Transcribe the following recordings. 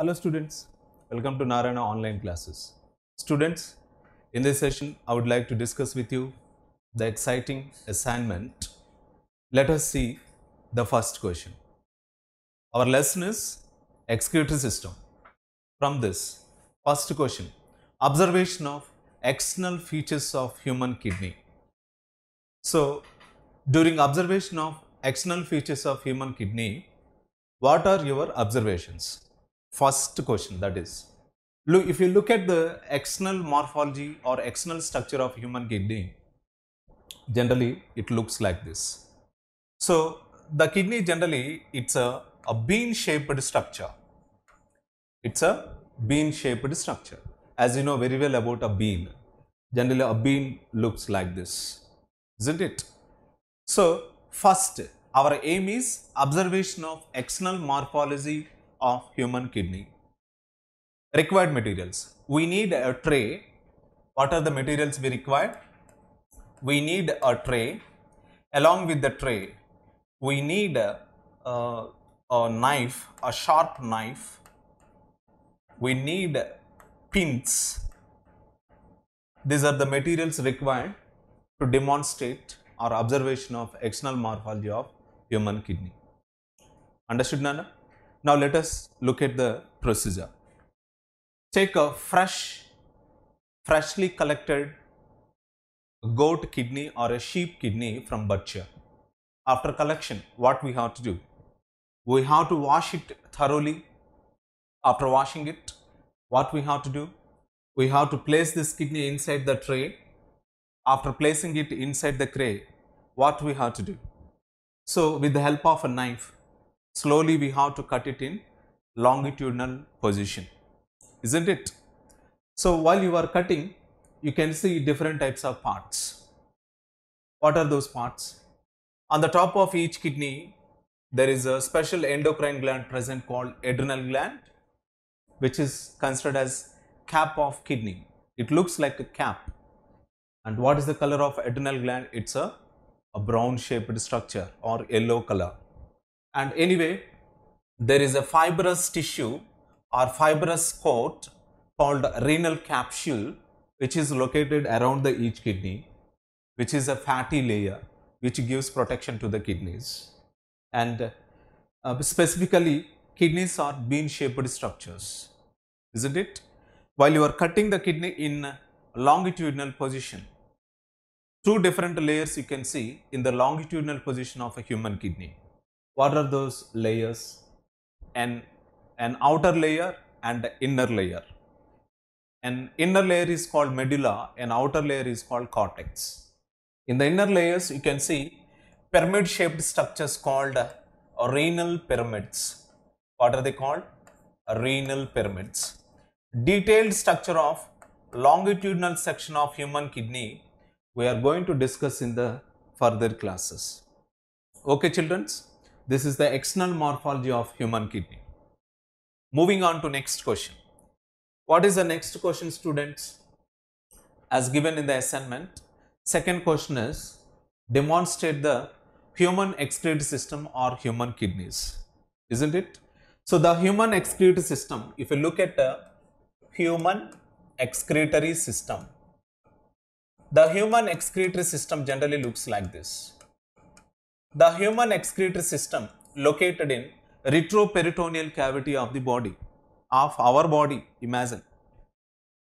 Hello students, welcome to Narayana online classes. Students, in this session I would like to discuss with you the exciting assignment. Let us see the first question. Our lesson is excretory system. From this, first question, observation of external features of human kidney. So, during observation of external features of human kidney, what are your observations? first question that is look if you look at the external morphology or external structure of human kidney generally it looks like this so the kidney generally it's a, a bean shaped structure it's a bean shaped structure as you know very well about a bean generally a bean looks like this isn't it so first our aim is observation of external morphology of human kidney. Required materials. We need a tray. What are the materials we require? We need a tray. Along with the tray, we need a, uh, a, a knife, a sharp knife. We need pins. These are the materials required to demonstrate our observation of external morphology of human kidney. Understood, Nana? Now let us look at the procedure. Take a fresh, freshly collected goat kidney or a sheep kidney from butcher. After collection, what we have to do? We have to wash it thoroughly. After washing it, what we have to do? We have to place this kidney inside the tray. After placing it inside the tray, what we have to do? So, with the help of a knife, slowly we have to cut it in longitudinal position, isn't it? So, while you are cutting, you can see different types of parts. What are those parts? On the top of each kidney, there is a special endocrine gland present called adrenal gland, which is considered as cap of kidney. It looks like a cap. And what is the color of adrenal gland? It's a, a brown shaped structure or yellow color and anyway there is a fibrous tissue or fibrous coat called renal capsule which is located around the each kidney which is a fatty layer which gives protection to the kidneys and uh, specifically kidneys are bean shaped structures isn't it while you are cutting the kidney in longitudinal position two different layers you can see in the longitudinal position of a human kidney what are those layers? An, an outer layer and an inner layer. An inner layer is called medulla, an outer layer is called cortex. In the inner layers, you can see pyramid shaped structures called renal pyramids. What are they called? Renal pyramids. Detailed structure of longitudinal section of human kidney we are going to discuss in the further classes. Okay childrens? This is the external morphology of human kidney. Moving on to next question. What is the next question students? As given in the assignment, second question is demonstrate the human excretory system or human kidneys, isn't it? So the human excretory system, if you look at the human excretory system, the human excretory system generally looks like this. The human excretory system located in retroperitoneal cavity of the body, of our body, imagine,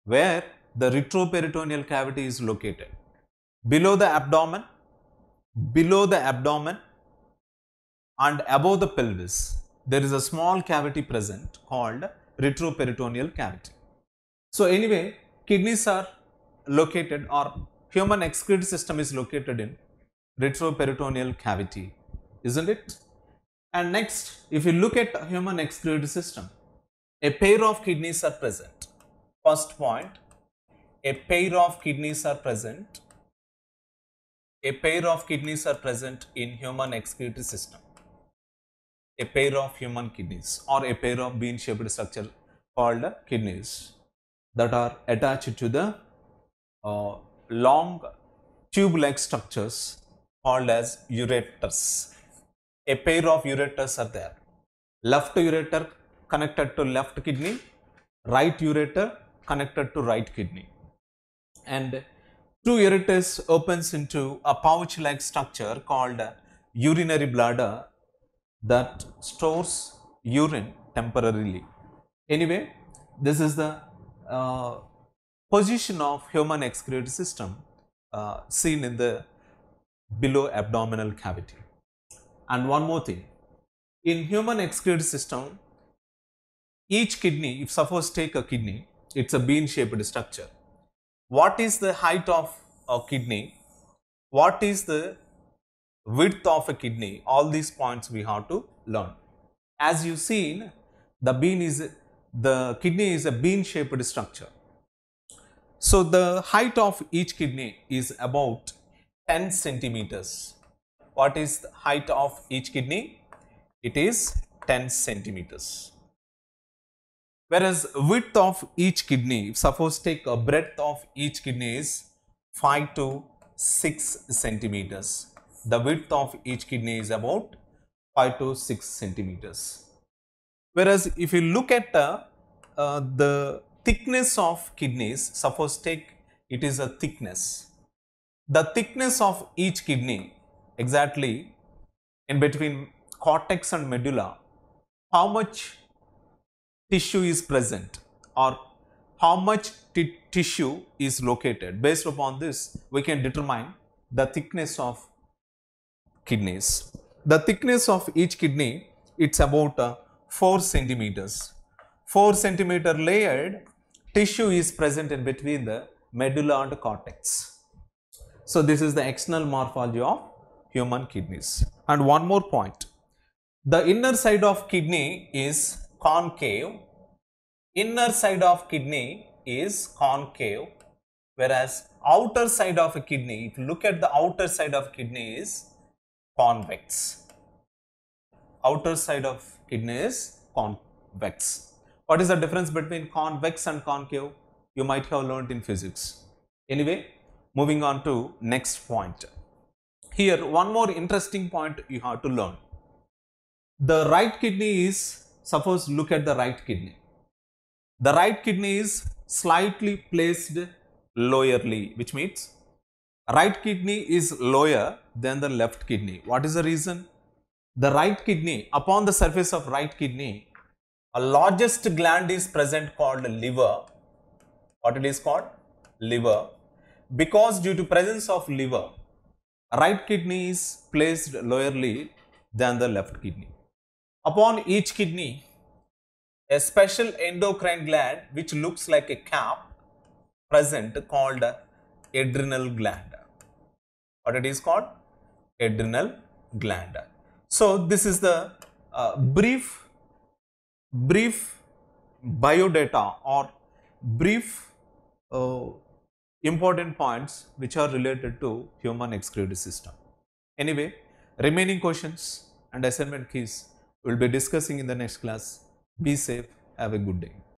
where the retroperitoneal cavity is located. Below the abdomen, below the abdomen and above the pelvis, there is a small cavity present called retroperitoneal cavity. So anyway, kidneys are located or human excretory system is located in retroperitoneal cavity, isn't it? And next, if you look at human excretory system, a pair of kidneys are present. First point, a pair of kidneys are present. A pair of kidneys are present in human excretory system. A pair of human kidneys or a pair of bean shaped structure called kidneys that are attached to the uh, long tube like structures called as ureters. A pair of ureters are there. Left ureter connected to left kidney, right ureter connected to right kidney. And two ureters opens into a pouch-like structure called urinary bladder that stores urine temporarily. Anyway, this is the uh, position of human excretory system uh, seen in the below abdominal cavity. And one more thing, in human excretory system, each kidney, if suppose take a kidney, it's a bean shaped structure. What is the height of a kidney? What is the width of a kidney? All these points we have to learn. As you seen, the bean is the kidney is a bean shaped structure. So the height of each kidney is about 10 centimeters. What is the height of each kidney? It is 10 centimeters. Whereas width of each kidney, suppose take a breadth of each kidney is 5 to 6 centimeters. The width of each kidney is about 5 to 6 centimeters. Whereas if you look at uh, uh the thickness of kidneys, suppose take it is a thickness the thickness of each kidney exactly in between cortex and medulla, how much tissue is present or how much tissue is located. Based upon this, we can determine the thickness of kidneys. The thickness of each kidney, it's about uh, 4 centimeters. 4 centimeter layered tissue is present in between the medulla and cortex. So, this is the external morphology of human kidneys. And one more point, the inner side of kidney is concave, inner side of kidney is concave, whereas outer side of a kidney, if you look at the outer side of kidney is convex, outer side of kidney is convex. What is the difference between convex and concave? You might have learnt in physics. Anyway, moving on to next point. Here one more interesting point you have to learn. The right kidney is, suppose look at the right kidney. The right kidney is slightly placed lowerly which means right kidney is lower than the left kidney. What is the reason? The right kidney, upon the surface of right kidney, a largest gland is present called liver. What it is called? Liver because due to presence of liver, right kidney is placed lowerly than the left kidney. Upon each kidney, a special endocrine gland which looks like a cap present called adrenal gland. What it is called? Adrenal gland. So, this is the uh, brief, brief biodata or brief uh, important points which are related to human excretory system. Anyway, remaining questions and assignment keys we will be discussing in the next class. Be safe. Have a good day.